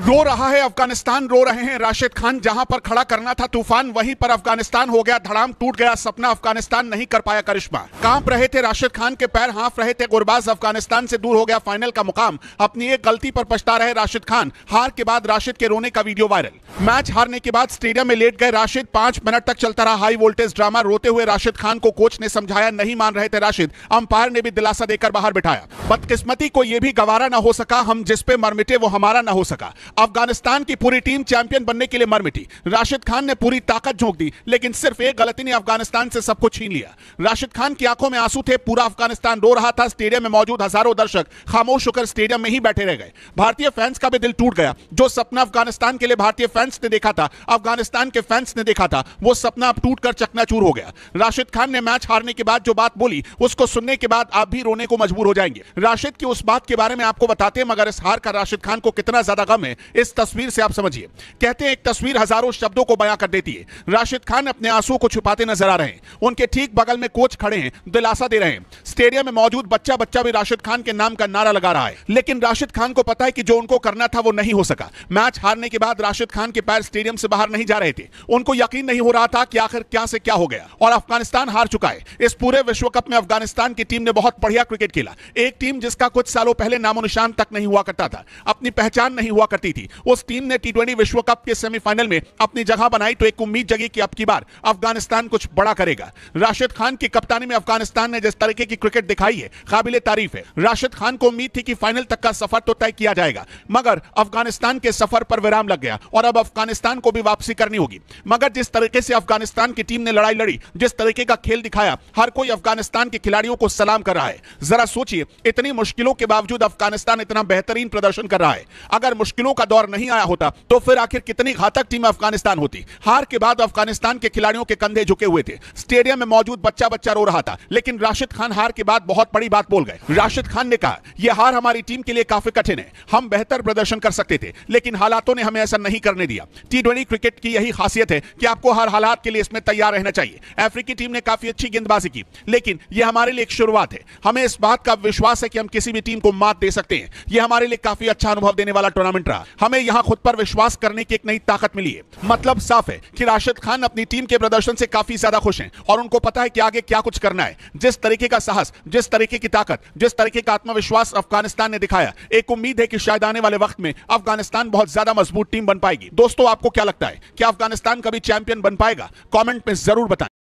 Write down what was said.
रो रहा है अफगानिस्तान रो रहे हैं राशिद खान जहां पर खड़ा करना था तूफान वहीं पर अफगानिस्तान हो गया धड़ाम टूट गया सपना अफगानिस्तान नहीं कर पाया करिश्मा कांप रहे थे राशिद खान के पैर हाफ रहे थे गुरबाज अफगानिस्तान से दूर हो गया फाइनल का मुकाम अपनी एक गलती पर पछता रहे राशिद खान हार के बाद राशिद के रोने का वीडियो वायरल मैच हारने के बाद स्टेडियम में लेट गए राशिद पांच मिनट तक चलता रहा हाई वोल्टेज ड्रामा रोते हुए राशिद खान को कोच ने समझाया नहीं मान रहे थे राशिद अंपायर ने भी दिलासा देकर बाहर बिठाया बदकिस्मती को यह भी गवारा न हो सका हम जिसपे मरमिटे वो हमारा न हो सका अफगानिस्तान की पूरी टीम चैंपियन बनने के लिए मर मिटी राशिद खान ने पूरी ताकत झोंक दी लेकिन सिर्फ एक गलती ने अफगानिस्तान से सबको छीन लिया राशिद खान की आंखों में आंसू थे पूरा अफगानिस्तान रो रहा था स्टेडियम में मौजूद हजारों दर्शक खामोश होकर स्टेडियम में ही बैठे रह गए भारतीय फैंस का भी दिल टूट गया जो सपना अफगानिस्तान के लिए भारतीय फैंस ने देखा था अफगानिस्तान के फैंस ने देखा था वो सपना अब टूट कर चकनाचूर हो गया राशिद खान ने मैच हारने के बाद जो बात बोली उसको सुनने के बाद आप भी रोने को मजबूर हो जाएंगे राशिद की उस बात के बारे में आपको बताते हैं मगर इस हार का राशिद खान को कितना ज्यादा गम है हैं इस तस्वीर से आप समझिए कहते हैं एक तस्वीर हजारों शब्दों को बयां कर देती है राशिद खान अपने आंसू को छुपाते नजर आ रहे हैं उनके ठीक बगल में कोच खड़े हैं दिलासा दे रहे हैं स्टेडियम में मौजूद बच्चा बच्चा भी राशिद खान के नाम का नारा लगा रहा है लेकिन राशिद खान को पता है कि जो उनको करना था वो नहीं हो सका मैच हारने के बाद राशिद खान के पैर स्टेडियम से बाहर नहीं जा रहे थे उनको यकीन नहीं हो रहा था कि आखिर क्या से क्या हो गया और अफगानिस्तान हार चुका है इस पूरे विश्व कप में अफगानिस्तान की टीम ने बहुत बढ़िया क्रिकेट खेला एक टीम जिसका कुछ सालों पहले नामो निशान तक नहीं हुआ करता था अपनी पहचान नहीं हुआ करता करती थी उस टीम ने टी विश्व कप के सेमीफाइनल में अपनी जगह बनाई तो एक उम्मीद जगी कि अब की बार अफगानिस्तान कुछ बड़ा करेगा राशिद खान की कप्तानी में अफगानिस्तान ने जिस तरीके की क्रिकेट दिखाई है काबिले तारीफ है राशिद खान को उम्मीद थी कि फाइनल तक का सफर तो तय किया जाएगा मगर अफगानिस्तान के सफर पर विराम लग गया और अब अफगानिस्तान को भी वापसी करनी होगी मगर जिस तरीके से अफगानिस्तान की टीम ने लड़ाई लड़ी जिस तरीके का खेल दिखाया हर कोई अफगानिस्तान के खिलाड़ियों को सलाम कर रहा है जरा सोचिए इतनी मुश्किलों के बावजूद अफगानिस्तान इतना बेहतरीन प्रदर्शन कर रहा है अगर मुश्किलों खिलाड़ियों का दौर नहीं आया होता तो फिर आखिर कितनी घातक टीम अफगानिस्तान होती हार के बाद अफगानिस्तान के खिलाड़ियों के कंधे झुके हुए थे स्टेडियम में मौजूद बच्चा बच्चा रो रहा था लेकिन राशिद खान हार के बाद बहुत बड़ी बात बोल गए राशिद खान ने कहा यह हार हमारी टीम के लिए काफी कठिन है हम बेहतर प्रदर्शन कर सकते थे लेकिन हालातों ने हमें ऐसा नहीं करने दिया टी क्रिकेट की यही खासियत है कि आपको हर हालात के लिए इसमें तैयार रहना चाहिए अफ्रीकी टीम ने काफी अच्छी गेंदबाजी की लेकिन यह हमारे लिए एक शुरुआत है हमें इस बात का विश्वास है कि हम किसी भी टीम को मात दे सकते हैं यह हमारे लिए काफी अच्छा अनुभव देने वाला टूर्नामेंट रहा गया हमें यहाँ खुद पर विश्वास करने की एक नई ताकत मिली है मतलब साफ है कि राशिद खान अपनी टीम के प्रदर्शन से काफी ज्यादा खुश हैं और उनको पता है कि आगे क्या कुछ करना है जिस तरीके का साहस जिस तरीके की ताकत जिस तरीके का आत्मविश्वास अफगानिस्तान ने दिखाया एक उम्मीद है कि शायद आने वाले वक्त में अफगानिस्तान बहुत ज्यादा मजबूत टीम बन पाएगी दोस्तों आपको क्या लगता है कि अफगानिस्तान कभी चैंपियन बन पाएगा कॉमेंट में जरूर बताएं